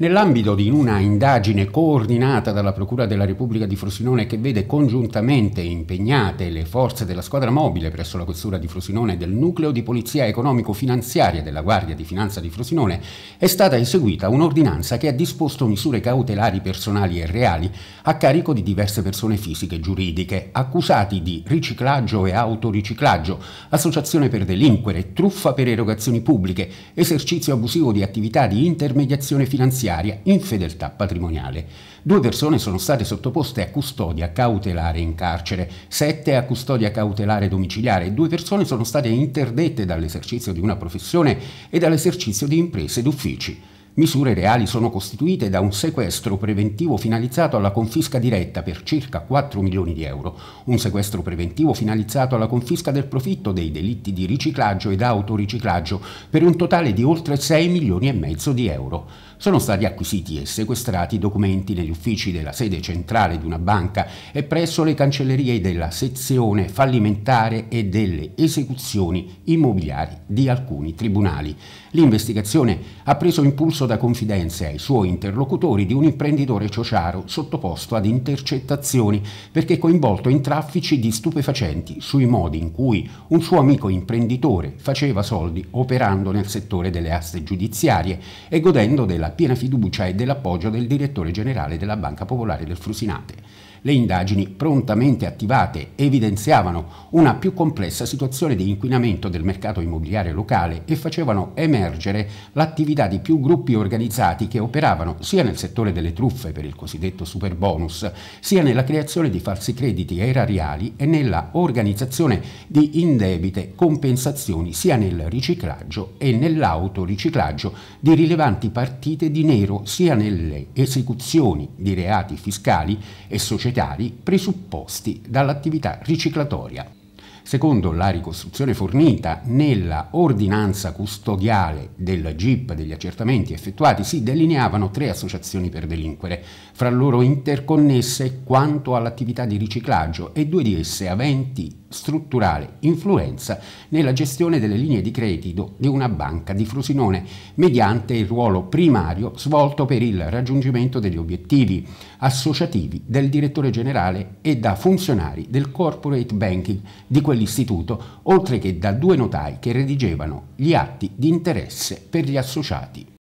Nell'ambito di una indagine coordinata dalla Procura della Repubblica di Frosinone che vede congiuntamente impegnate le forze della squadra mobile presso la questura di Frosinone e del nucleo di polizia economico-finanziaria della Guardia di Finanza di Frosinone, è stata eseguita un'ordinanza che ha disposto misure cautelari personali e reali a carico di diverse persone fisiche e giuridiche accusati di riciclaggio e autoriciclaggio, associazione per delinquere, truffa per erogazioni pubbliche, esercizio abusivo di attività di intermediazione finanziaria giudiziaria infedeltà patrimoniale. Due persone sono state sottoposte a custodia cautelare in carcere, sette a custodia cautelare domiciliare e due persone sono state interdette dall'esercizio di una professione e dall'esercizio di imprese ed uffici. Misure reali sono costituite da un sequestro preventivo finalizzato alla confisca diretta per circa 4 milioni di euro, un sequestro preventivo finalizzato alla confisca del profitto dei delitti di riciclaggio ed autoriciclaggio per un totale di oltre 6 milioni e mezzo di euro sono stati acquisiti e sequestrati documenti negli uffici della sede centrale di una banca e presso le cancellerie della sezione fallimentare e delle esecuzioni immobiliari di alcuni tribunali. L'investigazione ha preso impulso da confidenze ai suoi interlocutori di un imprenditore ciociaro sottoposto ad intercettazioni perché coinvolto in traffici di stupefacenti sui modi in cui un suo amico imprenditore faceva soldi operando nel settore delle aste giudiziarie e godendo della piena fiducia e dell'appoggio del direttore generale della Banca Popolare del Frusinate, le indagini prontamente attivate evidenziavano una più complessa situazione di inquinamento del mercato immobiliare locale e facevano emergere l'attività di più gruppi organizzati che operavano sia nel settore delle truffe per il cosiddetto super bonus, sia nella creazione di falsi crediti erariali e nella organizzazione di indebite compensazioni sia nel riciclaggio e nell'autoriciclaggio di rilevanti partite di nero sia nelle esecuzioni di reati fiscali e sociali societari presupposti dall'attività riciclatoria. Secondo la ricostruzione fornita nella ordinanza custodiale della GIP degli accertamenti effettuati si delineavano tre associazioni per delinquere, fra loro interconnesse quanto all'attività di riciclaggio e due di esse aventi strutturale influenza nella gestione delle linee di credito di una banca di Frosinone mediante il ruolo primario svolto per il raggiungimento degli obiettivi associativi del direttore generale e da funzionari del corporate banking di quell'istituto, oltre che da due notai che redigevano gli atti di interesse per gli associati.